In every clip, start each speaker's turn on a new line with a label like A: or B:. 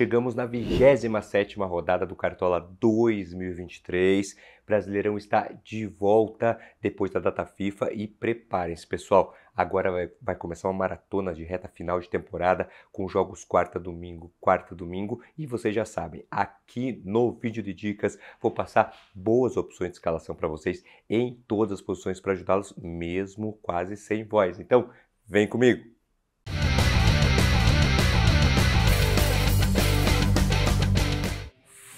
A: Chegamos na 27 rodada do Cartola 2023. Brasileirão está de volta depois da data FIFA e preparem-se, pessoal. Agora vai, vai, começar uma maratona de reta final de temporada com jogos quarta domingo, quarta domingo e vocês já sabem, aqui no vídeo de dicas vou passar boas opções de escalação para vocês em todas as posições para ajudá-los mesmo quase sem voz. Então, vem comigo.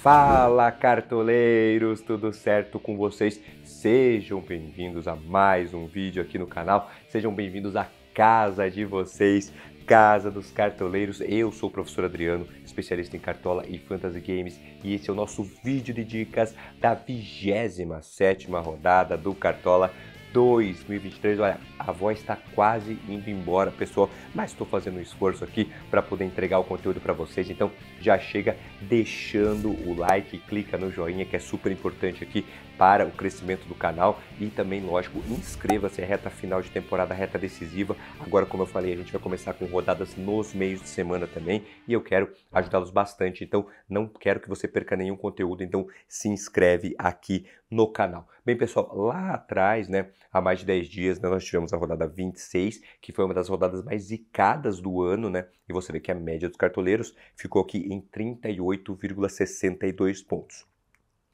A: Fala cartoleiros, tudo certo com vocês? Sejam bem-vindos a mais um vídeo aqui no canal, sejam bem-vindos à casa de vocês, casa dos cartoleiros. Eu sou o professor Adriano, especialista em cartola e fantasy games, e esse é o nosso vídeo de dicas da 27 sétima rodada do Cartola 2023. Olha, a voz está quase indo embora, pessoal, mas estou fazendo um esforço aqui para poder entregar o conteúdo para vocês. Então já chega deixando o like, clica no joinha que é super importante aqui para o crescimento do canal e também, lógico, inscreva-se. É reta final de temporada, reta decisiva. Agora, como eu falei, a gente vai começar com rodadas nos meios de semana também e eu quero ajudá-los bastante. Então, não quero que você perca nenhum conteúdo. Então, se inscreve aqui no canal. Bem, pessoal, lá atrás, né, há mais de 10 dias, né, nós tivemos a rodada 26, que foi uma das rodadas mais zicadas do ano, né? E você vê que a média dos cartoleiros ficou aqui em 38,62 pontos.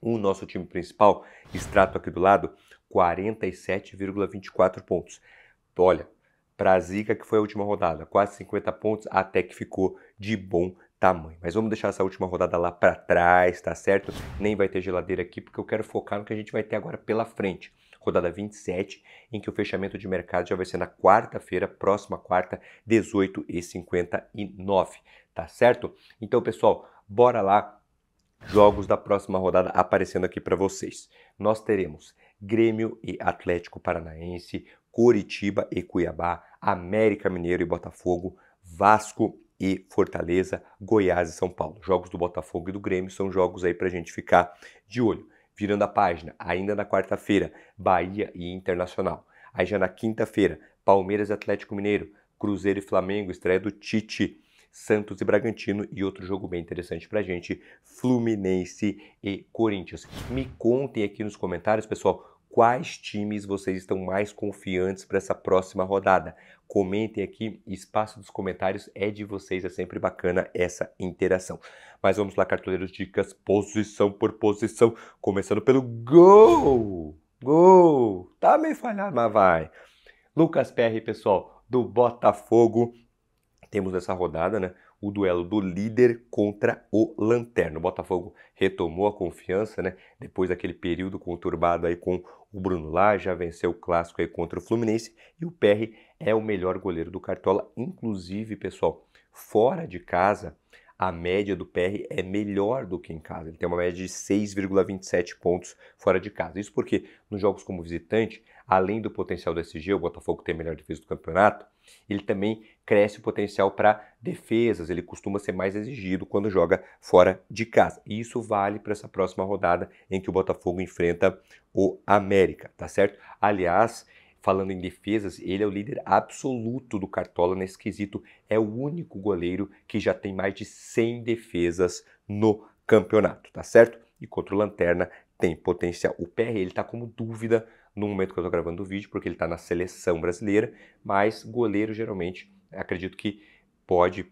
A: O nosso time principal, extrato aqui do lado, 47,24 pontos. Olha, para a zica que foi a última rodada, quase 50 pontos, até que ficou de bom tamanho. Mas vamos deixar essa última rodada lá para trás, tá certo? Nem vai ter geladeira aqui, porque eu quero focar no que a gente vai ter agora pela frente. Rodada 27, em que o fechamento de mercado já vai ser na quarta-feira, próxima quarta, 18h59, tá certo? Então, pessoal, bora lá Jogos da próxima rodada aparecendo aqui para vocês. Nós teremos Grêmio e Atlético Paranaense, Coritiba e Cuiabá, América Mineiro e Botafogo, Vasco e Fortaleza, Goiás e São Paulo. Jogos do Botafogo e do Grêmio são jogos aí para a gente ficar de olho. Virando a página, ainda na quarta-feira, Bahia e Internacional. Aí já na quinta-feira, Palmeiras e Atlético Mineiro, Cruzeiro e Flamengo, estreia do Tite. Santos e Bragantino e outro jogo bem interessante a gente, Fluminense e Corinthians. Me contem aqui nos comentários, pessoal, quais times vocês estão mais confiantes para essa próxima rodada. Comentem aqui, espaço dos comentários é de vocês, é sempre bacana essa interação. Mas vamos lá, cartoleiros, dicas posição por posição, começando pelo gol! Gol! Tá meio falhado, mas vai. Lucas PR, pessoal, do Botafogo, temos nessa rodada né, o duelo do líder contra o lanterno. O Botafogo retomou a confiança né, depois daquele período conturbado aí com o Bruno Lá, já venceu o clássico aí contra o Fluminense e o PR é o melhor goleiro do Cartola. Inclusive, pessoal, fora de casa, a média do PR é melhor do que em casa. Ele tem uma média de 6,27 pontos fora de casa. Isso porque nos jogos como visitante, além do potencial do SG, o Botafogo tem a melhor defesa do campeonato, ele também cresce o potencial para defesas, ele costuma ser mais exigido quando joga fora de casa. E isso vale para essa próxima rodada em que o Botafogo enfrenta o América, tá certo? Aliás, falando em defesas, ele é o líder absoluto do Cartola nesse quesito. É o único goleiro que já tem mais de 100 defesas no campeonato, tá certo? E contra o Lanterna tem potencial. O PR ele está como dúvida no momento que eu estou gravando o vídeo, porque ele está na seleção brasileira, mas goleiro geralmente acredito que pode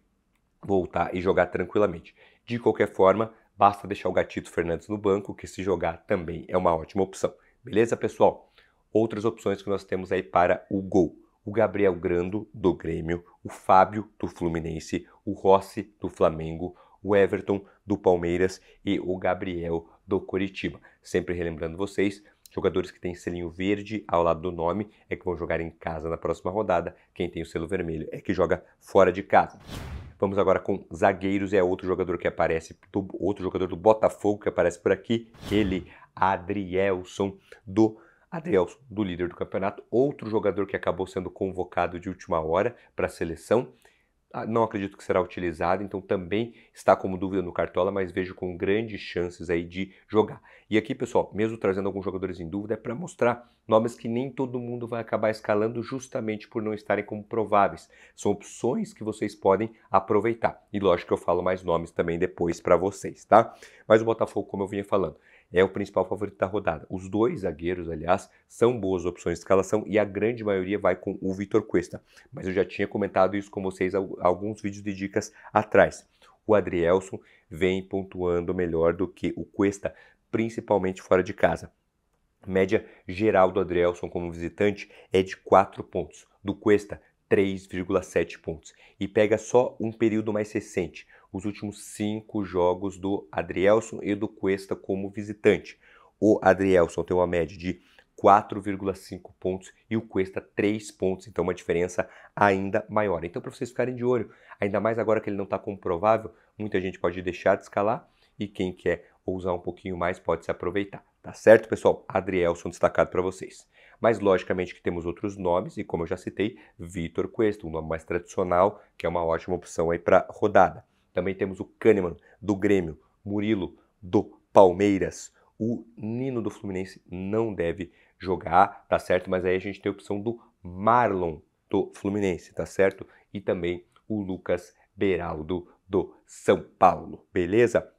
A: voltar e jogar tranquilamente. De qualquer forma, basta deixar o Gatito Fernandes no banco, que se jogar também é uma ótima opção. Beleza, pessoal? Outras opções que nós temos aí para o gol. O Gabriel Grando, do Grêmio, o Fábio, do Fluminense, o Rossi, do Flamengo, o Everton, do Palmeiras e o Gabriel, do Coritiba. Sempre relembrando vocês, Jogadores que têm selinho verde ao lado do nome é que vão jogar em casa na próxima rodada. Quem tem o selo vermelho é que joga fora de casa. Vamos agora com zagueiros, é outro jogador que aparece, do, outro jogador do Botafogo que aparece por aqui, ele, Adrielson, do Adrielson, do líder do campeonato, outro jogador que acabou sendo convocado de última hora para a seleção ah, não acredito que será utilizado, então também está como dúvida no Cartola, mas vejo com grandes chances aí de jogar. E aqui, pessoal, mesmo trazendo alguns jogadores em dúvida, é para mostrar nomes que nem todo mundo vai acabar escalando justamente por não estarem como prováveis. São opções que vocês podem aproveitar. E lógico que eu falo mais nomes também depois para vocês, tá? Mas o Botafogo, como eu vinha falando, é o principal favorito da rodada. Os dois zagueiros, aliás, são boas opções de escalação e a grande maioria vai com o Vitor Cuesta. Mas eu já tinha comentado isso com vocês alguns vídeos de dicas atrás. O Adrielson vem pontuando melhor do que o Cuesta, principalmente fora de casa. Média geral do Adrielson como visitante é de 4 pontos, do Cuesta 3,7 pontos. E pega só um período mais recente, os últimos cinco jogos do Adrielson e do Cuesta como visitante. O Adrielson tem uma média de 4,5 pontos e o Cuesta 3 pontos, então uma diferença ainda maior. Então, para vocês ficarem de olho, ainda mais agora que ele não está comprovável, muita gente pode deixar de escalar e quem quer ousar um pouquinho mais pode se aproveitar. Tá certo, pessoal? Adrielson destacado para vocês. Mas logicamente que temos outros nomes, e como eu já citei, Vitor Cuesta, um nome mais tradicional, que é uma ótima opção aí para rodada. Também temos o Kahneman, do Grêmio, Murilo, do Palmeiras. O Nino do Fluminense não deve jogar, tá certo? Mas aí a gente tem a opção do Marlon do Fluminense, tá certo? E também o Lucas Beraldo do São Paulo, beleza?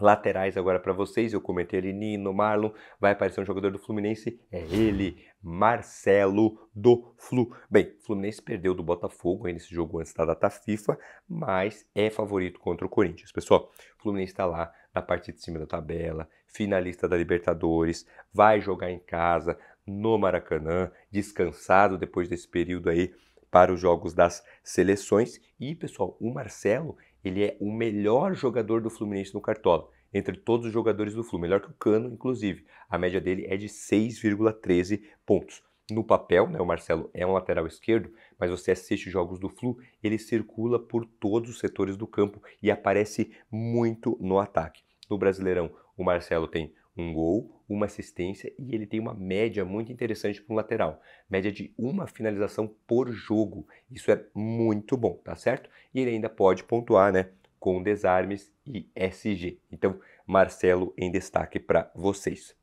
A: laterais agora para vocês. Eu comentei ali Nino, Marlon, vai aparecer um jogador do Fluminense, é ele, Marcelo do Flu. Bem, Fluminense perdeu do Botafogo nesse jogo antes da data FIFA, mas é favorito contra o Corinthians. Pessoal, Fluminense está lá na parte de cima da tabela, finalista da Libertadores, vai jogar em casa no Maracanã, descansado depois desse período aí para os jogos das seleções. E, pessoal, o Marcelo, ele é o melhor jogador do Fluminense no Cartola, entre todos os jogadores do Flu, melhor que o Cano, inclusive. A média dele é de 6,13 pontos. No papel, né, o Marcelo é um lateral esquerdo, mas você assiste jogos do Flu, ele circula por todos os setores do campo e aparece muito no ataque. No Brasileirão, o Marcelo tem um gol, uma assistência e ele tem uma média muito interessante para um lateral, média de uma finalização por jogo. Isso é muito bom, tá certo? E ele ainda pode pontuar, né, com desarmes e SG. Então, Marcelo em destaque para vocês.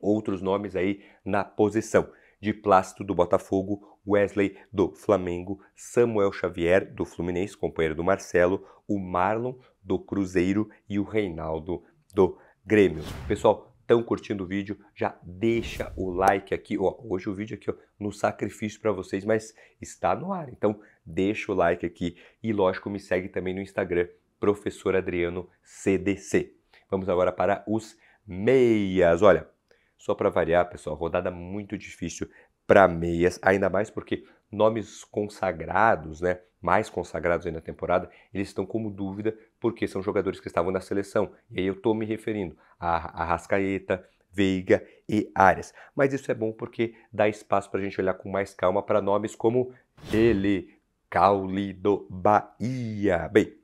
A: Outros nomes aí na posição de Plácido do Botafogo, Wesley do Flamengo, Samuel Xavier do Fluminense, companheiro do Marcelo, o Marlon do Cruzeiro e o Reinaldo do Grêmio. Pessoal, estão curtindo o vídeo, já deixa o like aqui. Ó, hoje o vídeo aqui ó, no sacrifício para vocês, mas está no ar. Então deixa o like aqui e lógico me segue também no Instagram, professor Adriano CDC. Vamos agora para os meias. Olha, só para variar, pessoal, rodada muito difícil para meias, ainda mais porque nomes consagrados, né, mais consagrados aí na temporada, eles estão como dúvida porque são jogadores que estavam na seleção. E aí eu estou me referindo a, a Rascaeta, Veiga e Arias. Mas isso é bom porque dá espaço para a gente olhar com mais calma para nomes como ele, Caule do Bahia. Bem,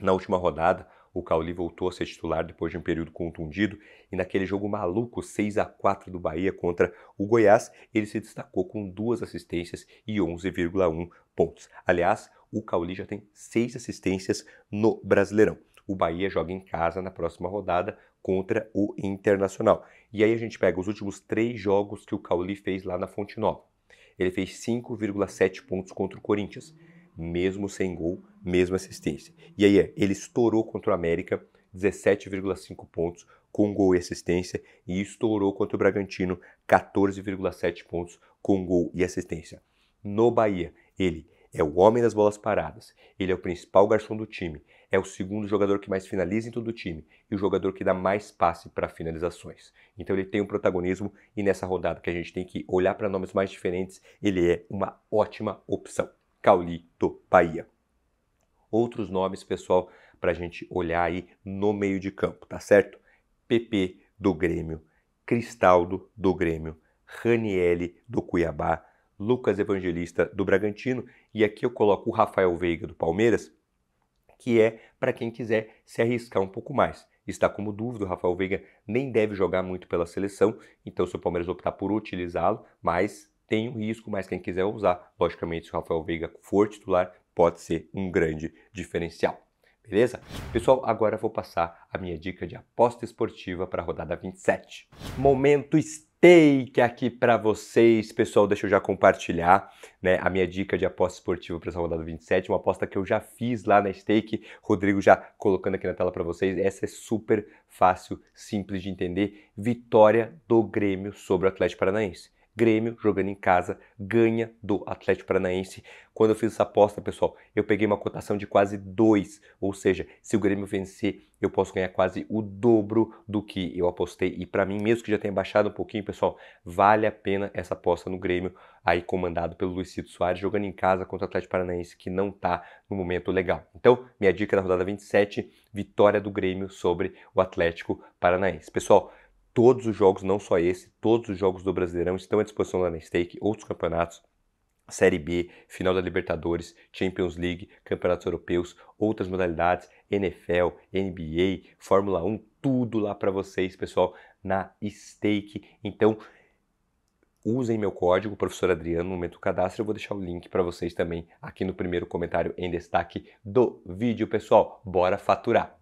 A: na última rodada, o Cauli voltou a ser titular depois de um período contundido e naquele jogo maluco 6 a 4 do Bahia contra o Goiás, ele se destacou com duas assistências e 11,1 pontos. Aliás, o Cauli já tem seis assistências no Brasileirão. O Bahia joga em casa na próxima rodada contra o Internacional. E aí a gente pega os últimos três jogos que o Cauli fez lá na Fonte Nova. Ele fez 5,7 pontos contra o Corinthians mesmo sem gol, mesmo assistência. E aí é, ele estourou contra o América, 17,5 pontos com gol e assistência, e estourou contra o Bragantino, 14,7 pontos com gol e assistência. No Bahia, ele é o homem das bolas paradas, ele é o principal garçom do time, é o segundo jogador que mais finaliza em todo o time e o jogador que dá mais passe para finalizações. Então ele tem um protagonismo e nessa rodada que a gente tem que olhar para nomes mais diferentes, ele é uma ótima opção. Caulito Bahia. Outros nomes, pessoal, para a gente olhar aí no meio de campo, tá certo? PP do Grêmio, Cristaldo do Grêmio, Raniele do Cuiabá, Lucas Evangelista do Bragantino e aqui eu coloco o Rafael Veiga do Palmeiras, que é para quem quiser se arriscar um pouco mais. Está como dúvida, o Rafael Veiga nem deve jogar muito pela seleção, então se o Palmeiras optar por utilizá-lo, mas tem um risco, mas quem quiser usar, logicamente, se o Rafael Veiga for titular, pode ser um grande diferencial. Beleza? Pessoal, agora vou passar a minha dica de aposta esportiva para a rodada 27. Momento stake aqui para vocês, pessoal. Deixa eu já compartilhar né, a minha dica de aposta esportiva para essa rodada 27, uma aposta que eu já fiz lá na stake. Rodrigo já colocando aqui na tela para vocês. Essa é super fácil, simples de entender. Vitória do Grêmio sobre o Atlético Paranaense. Grêmio jogando em casa ganha do Atlético Paranaense. Quando eu fiz essa aposta, pessoal, eu peguei uma cotação de quase 2, ou seja, se o Grêmio vencer, eu posso ganhar quase o dobro do que eu apostei. E para mim, mesmo que já tenha baixado um pouquinho, pessoal, vale a pena essa aposta no Grêmio, aí comandado pelo Cito Soares, jogando em casa contra o Atlético Paranaense, que não tá no momento legal. Então, minha dica da rodada 27, vitória do Grêmio sobre o Atlético Paranaense. Pessoal, Todos os jogos, não só esse, todos os jogos do Brasileirão estão à disposição da Nestake, outros campeonatos, Série B, final da Libertadores, Champions League, campeonatos europeus, outras modalidades, NFL, NBA, Fórmula 1, tudo lá para vocês, pessoal, na Stake. Então, usem meu código, professor Adriano, no momento do cadastro. Eu vou deixar o link para vocês também aqui no primeiro comentário em destaque do vídeo, pessoal. Bora faturar!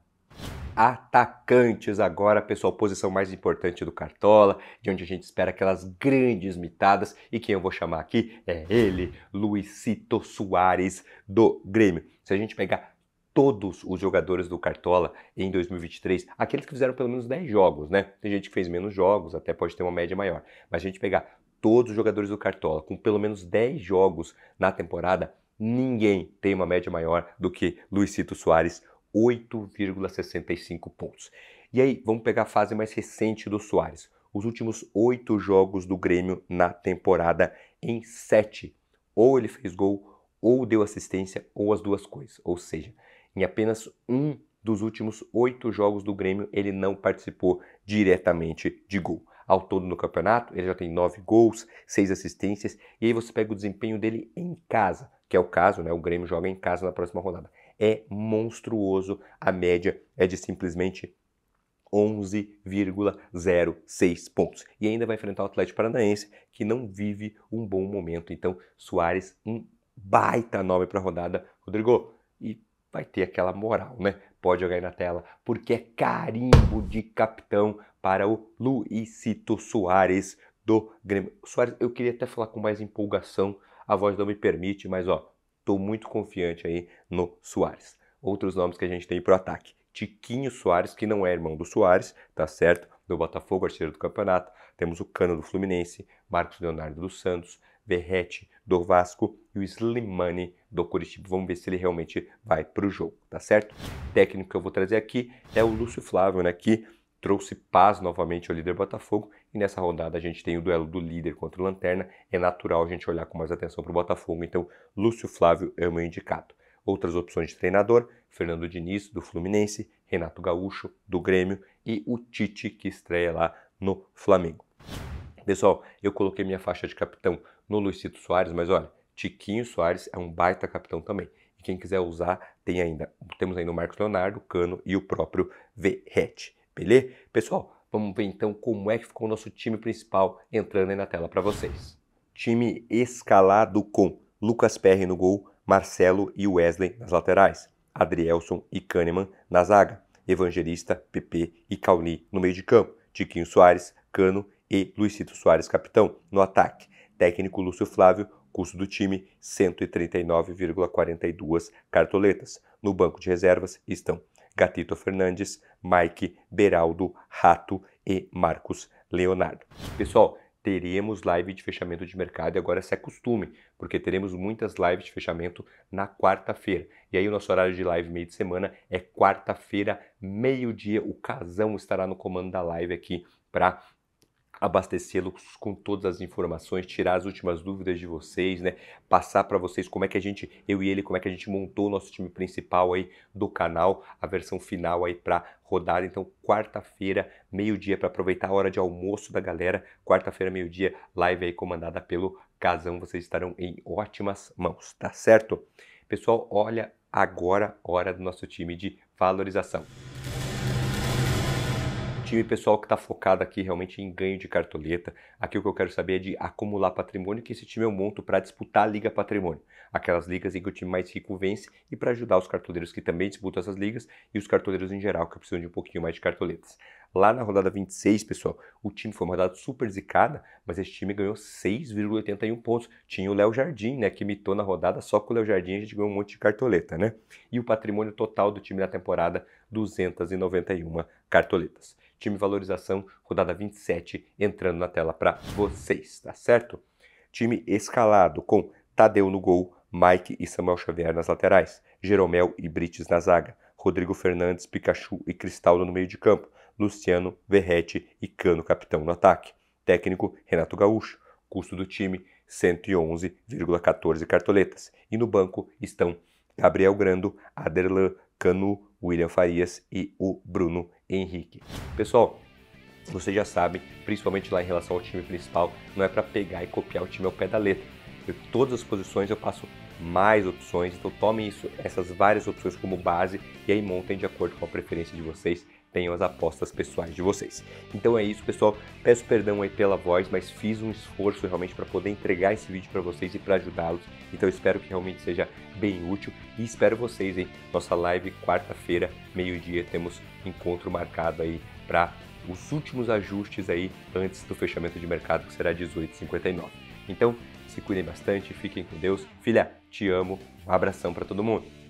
A: atacantes agora, pessoal, posição mais importante do Cartola, de onde a gente espera aquelas grandes mitadas, e quem eu vou chamar aqui é ele, Luizito Soares do Grêmio. Se a gente pegar todos os jogadores do Cartola em 2023, aqueles que fizeram pelo menos 10 jogos, né? Tem gente que fez menos jogos, até pode ter uma média maior, mas a gente pegar todos os jogadores do Cartola com pelo menos 10 jogos na temporada, ninguém tem uma média maior do que Luizito Soares 8,65 pontos. E aí, vamos pegar a fase mais recente do Soares. Os últimos oito jogos do Grêmio na temporada em sete. Ou ele fez gol, ou deu assistência, ou as duas coisas. Ou seja, em apenas um dos últimos oito jogos do Grêmio, ele não participou diretamente de gol. Ao todo no campeonato, ele já tem nove gols, seis assistências, e aí você pega o desempenho dele em casa, que é o caso, né? O Grêmio joga em casa na próxima rodada é monstruoso. A média é de simplesmente 11,06 pontos. E ainda vai enfrentar o Atlético Paranaense, que não vive um bom momento. Então, Soares, um baita nome para a rodada, Rodrigo. E vai ter aquela moral, né? Pode jogar aí na tela, porque é carimbo de capitão para o Luizito Soares do Grêmio. Soares, eu queria até falar com mais empolgação, a voz não me permite, mas ó, Estou muito confiante aí no Soares. Outros nomes que a gente tem para o ataque. Tiquinho Soares, que não é irmão do Soares, tá certo? Do Botafogo, artilheiro do campeonato. Temos o Cano do Fluminense, Marcos Leonardo dos Santos, Verrete do Vasco e o Slimani do Curitiba. Vamos ver se ele realmente vai para o jogo, tá certo? O técnico que eu vou trazer aqui é o Lúcio Flávio, né? Que trouxe paz novamente ao líder Botafogo. E nessa rodada a gente tem o duelo do líder contra o Lanterna. É natural a gente olhar com mais atenção para o Botafogo, então Lúcio Flávio é o meu indicado. Outras opções de treinador: Fernando Diniz, do Fluminense, Renato Gaúcho, do Grêmio e o Tite, que estreia lá no Flamengo. Pessoal, eu coloquei minha faixa de capitão no Luizito Soares, mas olha, Tiquinho Soares é um baita capitão também. E quem quiser usar, tem ainda, temos ainda o Marcos Leonardo, Cano e o próprio Verrete. Beleza? Pessoal, vamos ver então como é que ficou o nosso time principal entrando aí na tela para vocês. Time escalado com Lucas Perry no gol, Marcelo e Wesley nas laterais, Adrielson e Kahneman na zaga, Evangelista, PP e Cauli no meio de campo, Tiquinho Soares, Cano e Luizito Soares capitão no ataque, técnico Lúcio Flávio, custo do time 139,42 cartoletas. No banco de reservas estão Gatito Fernandes, Mike Beraldo, Rato e Marcos Leonardo. Pessoal, teremos live de fechamento de mercado e agora se acostume, porque teremos muitas lives de fechamento na quarta-feira. E aí o nosso horário de live meio de semana é quarta-feira, meio-dia. O Casão estará no comando da live aqui para abastecê-los com todas as informações, tirar as últimas dúvidas de vocês, né? Passar para vocês como é que a gente, eu e ele, como é que a gente montou o nosso time principal aí do canal, a versão final aí para rodar. Então, quarta-feira, meio-dia para aproveitar a hora de almoço da galera. Quarta-feira, meio-dia, live aí comandada pelo Casão, vocês estarão em ótimas mãos, tá certo? Pessoal, olha agora a hora do nosso time de valorização time pessoal que está focado aqui realmente em ganho de cartoleta. Aqui o que eu quero saber é de acumular patrimônio, que esse time eu monto para disputar a Liga Patrimônio. Aquelas ligas em que o time mais rico vence e para ajudar os cartoleiros que também disputam essas ligas e os cartoleiros em geral que precisam de um pouquinho mais de cartoletas. Lá na rodada 26, pessoal, o time foi uma rodada super zicada, mas esse time ganhou 6,81 pontos. Tinha o Léo Jardim, né, que mitou na rodada, só com o Léo Jardim a gente ganhou um monte de cartoleta, né? E o patrimônio total do time da temporada, 291 cartoletas. Time Valorização, rodada 27, entrando na tela para vocês, tá certo? Time escalado com Tadeu no gol, Mike e Samuel Xavier nas laterais, Jeromel e Brites na zaga, Rodrigo Fernandes, Pikachu e Cristaldo no meio de campo, Luciano, Verrete e Cano capitão no ataque. Técnico Renato Gaúcho. Custo do time 111,14 cartoletas. E no banco estão Gabriel Grando, Aderlan, Canu, William Farias e o Bruno Henrique. Pessoal, vocês já sabem, principalmente lá em relação ao time principal, não é para pegar e copiar o time ao pé da letra. Em todas as posições eu passo mais opções, então tomem isso, essas várias opções como base e aí montem de acordo com a preferência de vocês tenham as apostas pessoais de vocês. Então é isso, pessoal. Peço perdão aí pela voz, mas fiz um esforço realmente para poder entregar esse vídeo para vocês e para ajudá-los. Então espero que realmente seja bem útil e espero vocês em nossa live quarta-feira, meio-dia, temos encontro marcado aí para os últimos ajustes aí antes do fechamento de mercado, que será 18:59. Então, se cuidem bastante, fiquem com Deus. Filha, te amo. Um abração para todo mundo.